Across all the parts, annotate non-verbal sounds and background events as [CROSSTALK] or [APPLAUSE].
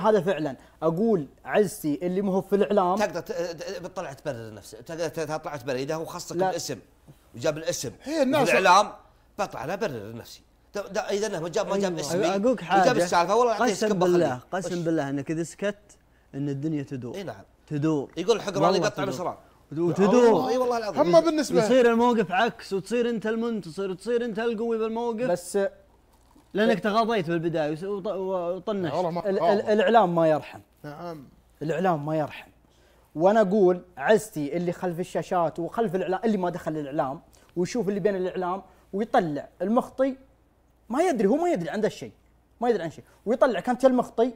هذا فعلا اقول عزتي اللي مو في الاعلام تقدر تطلع تبرر نفسك تقدر تطلع تبرر اذا هو خصك بالاسم الاسم وجاب الاسم هي الناس الاعلام بطلع انا ابرر نفسي اذا ما جاب ما جاب أيوة. اسمي اقولك حاجه جاب السالفه والله قسم بالله قسم بالله انك اذا سكت ان الدنيا تدور اي نعم تدور يقول حق راضي يقطع مصران وتدور اي والله العظيم هم بالنسبه يصير الموقف عكس وتصير انت المنتصر وتصير انت القوي بالموقف بس لانك تغاضيت بالبدايه وطنشت الاعلام ما يرحم نعم الاعلام ما يرحم وانا اقول عزتي اللي خلف الشاشات وخلف الاعلام اللي ما دخل الاعلام ويشوف اللي بين الاعلام ويطلع المخطي ما يدري هو ما يدري عن ذا الشيء ما يدري عن شيء ويطلعك انت المخطي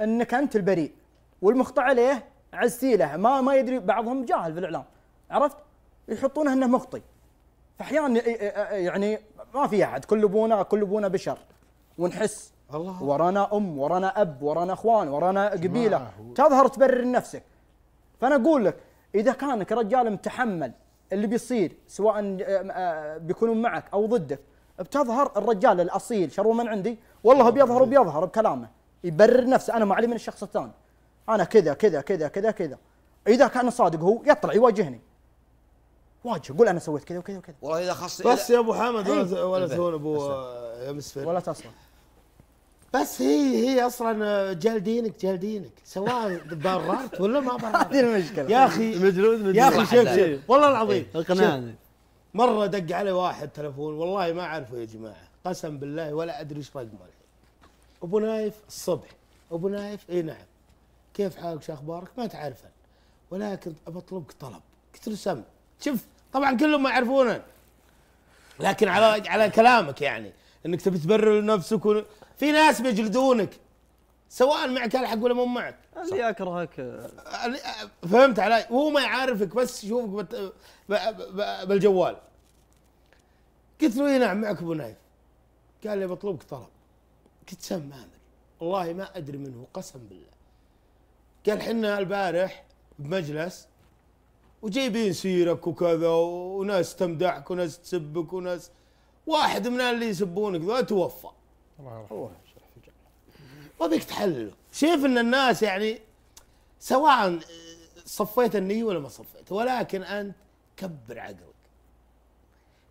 انك انت البريء والمخطئ عليه عزتي له ما ما يدري بعضهم جاهل في الاعلام عرفت يحطونه انه مخطي فاحيانا يعني ما في احد كل ابونا كل ابونا بشر ونحس الله ورانا ام ورانا اب ورانا اخوان ورانا قبيله تظهر تبرر نفسك فانا اقول لك اذا كانك رجال متحمل اللي بيصير سواء آه، آه، بيكونون معك او ضدك بتظهر الرجال الاصيل شر من عندي والله بيظهر وبيظهر بكلامه يبرر نفسه انا ما علي من الشخص الثاني انا كذا كذا كذا كذا كذا اذا كان صادق هو يطلع يواجهني واجه قول انا سويت كذا وكذا وكذا والله اذا خص بس يا ابو حمد إيه. ولا ولا تقول إيه. ابو يمسفر ولا تصلح بس هي هي اصلا آه، جلدينك جلدينك سواء بررت ولا ما بررت [LAUGHS] هذه المشكله يا اخي مجلود مجلود يا اخي شوف شوف والله العظيم اقنعني إيه، مره دق علي واحد تلفون والله ما اعرفه يا جماعه قسم بالله ولا ادري ايش رقمه الحين ابو نايف الصبح ابو نايف اي نعم كيف حالك شو اخبارك ما تعرفه ولكن بطلبك طلب قلت له سم شوف طبعا كلهم ما يعرفونه لكن على على كلامك يعني انك تبي تبرر نفسك في ناس بيجلدونك سواء معك الحق ولا مو معك اللي اكرهك فهمت علي وهو ما يعرفك بس يشوفك بالجوال قلت له إيه، نعم معك ابو نايف قال لي بطلبك طلب قلت سم مامر والله ما ادري منه قسم بالله قال حنا البارح بمجلس وجايبين سيرك وكذا وناس تمدحك وناس تسبك وناس واحد من اللي يسبونك ذا توفى الله يرحمه وبيك تحلله شايف ان الناس يعني سواء صفيت النية ولا ما صفيت ولكن انت كبر عقلك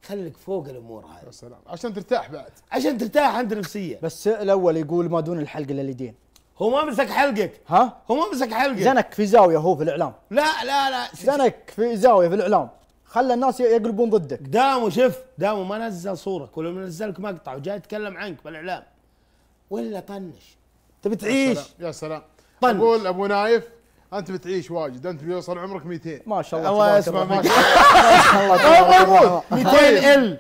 خليك فوق الامور هذه عشان ترتاح بعد عشان ترتاح انت نفسيا بس الاول يقول ما دون الحلق الا لدين هو ما مسك حلقك ها هو ما مسك حلقك زنك في زاويه هو في الاعلام لا لا لا زنك في زاويه في الاعلام خلى الناس يقلبون ضدك دامو شف دامو ما نزل كل ولا منزلك مقطع وجاي يتكلم عنك بالاعلام ولا طنش تبي تعيش يا سلام, يا سلام. طنش. اقول ابو نايف انت بتعيش واجد انت بيوصل عمرك 200 ما شاء الله الله يسمع منك ما شاء الله 200 [LAUGHS] طيب، طيب. ال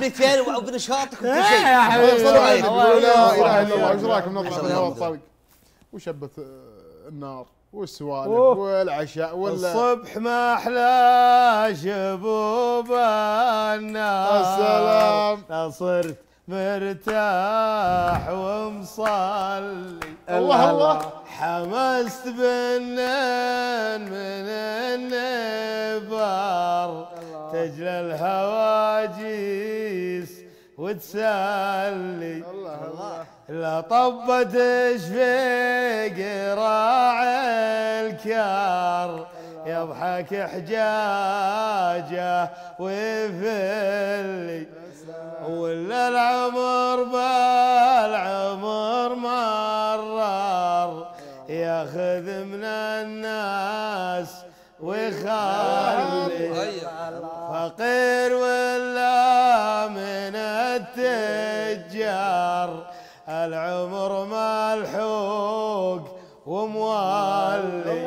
200 طيب. وبنشاطك وكل شيء يا حبيبي لا اله الا الله ايش رايك نطلع من الطلق وشبت آه، النار والسوالف والعشاء ولا الصبح ما احلى شبوب النار السلام صرت مرتاح ومصلي الله الله حمست بنان من النبار تجلى الهواجيس وتسلي لا طبت شفيق راع الكار يضحك حجاجه ويفلي ولا العمر بار التجار العمر ملحوق وموالي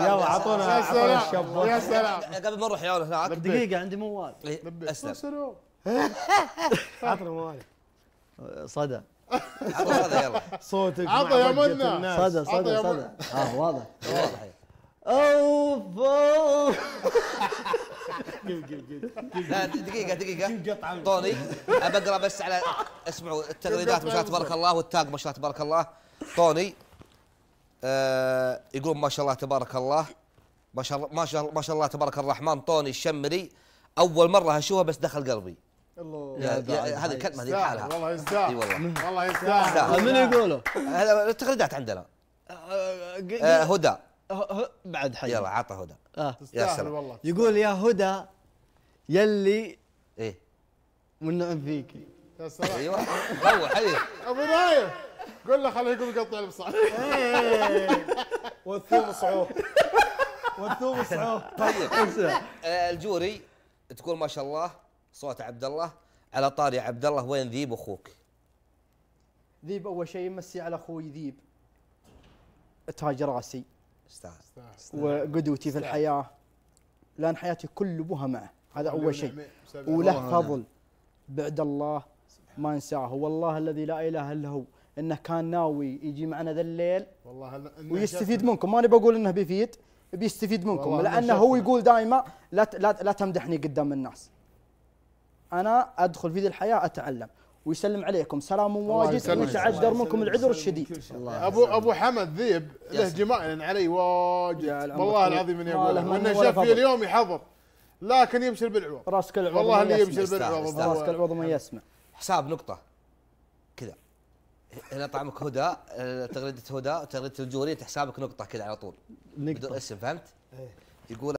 يلا اعطونا يا سلام يا سلام قبل ما نروح يا هناك دقيقه عندي موال اسلم اعطنا موال صدى صدى صوتك عطى يا منى صدى صدى صدى اه واضح واضح إيه. اوف لا دقيقة دقيقة طوني بقرا بس على اسمعوا التغريدات ما شاء الله تبارك الله والتاج ما شاء الله تبارك الله طوني آه يقول ما شاء الله تبارك الله ما شاء الله ما شاء الله ما شاء الله تبارك الرحمن طوني الشمري اول مرة اشوفه بس دخل قلبي الله هذه الكلمه هذه حالها والله يستاهل والله [LAUGHS] والله يستاهل من يقوله؟ التغريدات عندنا آه، آه، هدى بعد حي يلا عطى هدى آه. يا سلام والله يقول يا هدى يلي ايه والنعم فيكي يا سلام ايوه هو حي ابو نايف قول له خليه يقوم يقطع البصع إيه. والثوم صعوب والثوم صعوب طيب آه، الجوري تقول ما شاء الله صوت عبد الله على طاري عبد الله وين ذيب اخوك؟ ذيب اول شيء مسي على اخوي ذيب تاج راسي استاذ وقدوتي في الحياه لان حياتي كل ابوها معه هذا أول شيء وله فضل بعد الله ما انساه والله الذي لا إله إلا هو انه كان ناوي يجي معنا ذا الليل والله ويستفيد منكم ماني بقول انه بيفيد بيستفيد منكم لانه هو يقول دائما لا لا لا تمدحني قدام الناس انا ادخل في ذي الحياه اتعلم ويسلم عليكم سلام واجد ويتعذر منكم العذر الشديد ابو ابو حمد ذيب له جمال علي واجد والله العظيم اني اقول انه شاف في اليوم يحضر لكن يبشر بالعوض راسك العوض والله اللي يبشر بالعوض راسك العوض ما يسمع حساب نقطه كذا هنا طعمك هدى تغريده هدى تغريده الجوري حسابك نقطه كذا على طول نقطه بدون اسم فهمت؟ ايه يقول